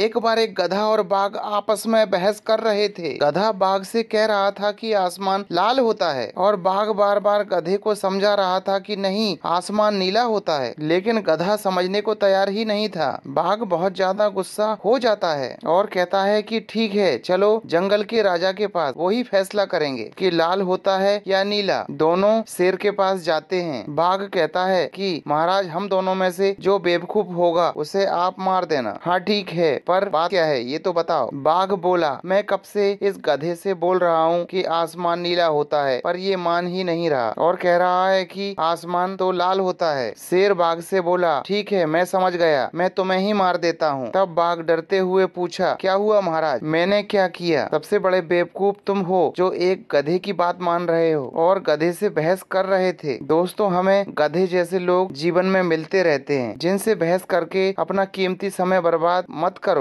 एक बार एक गधा और बाघ आपस में बहस कर रहे थे गधा बाघ से कह रहा था कि आसमान लाल होता है और बाघ बार बार गधे को समझा रहा था कि नहीं आसमान नीला होता है लेकिन गधा समझने को तैयार ही नहीं था बाघ बहुत ज्यादा गुस्सा हो जाता है और कहता है कि ठीक है चलो जंगल के राजा के पास वही फैसला करेंगे कि लाल होता है या नीला दोनों शेर के पास जाते हैं बाघ कहता है कि महाराज हम दोनों में से जो बेवकूफ होगा उसे आप मार देना हाँ ठीक है पर बात क्या है ये तो बताओ बाघ बोला मैं कब से इस गधे से बोल रहा हूँ कि आसमान नीला होता है पर ये मान ही नहीं रहा और कह रहा है कि आसमान तो लाल होता है शेर बाघ से बोला ठीक है मैं समझ गया मैं तुम्हें ही मार देता हूँ तब बाघ डरते हुए पूछा क्या हुआ महाराज मैंने क्या किया सबसे बड़े बेवकूफ तुम हो जो एक गधे की बात मान रहे हो और गधे से बहस कर रहे थे दोस्तों हमें गधे जैसे लोग जीवन में मिलते रहते हैं जिनसे बहस करके अपना कीमती समय बर्बाद मत कर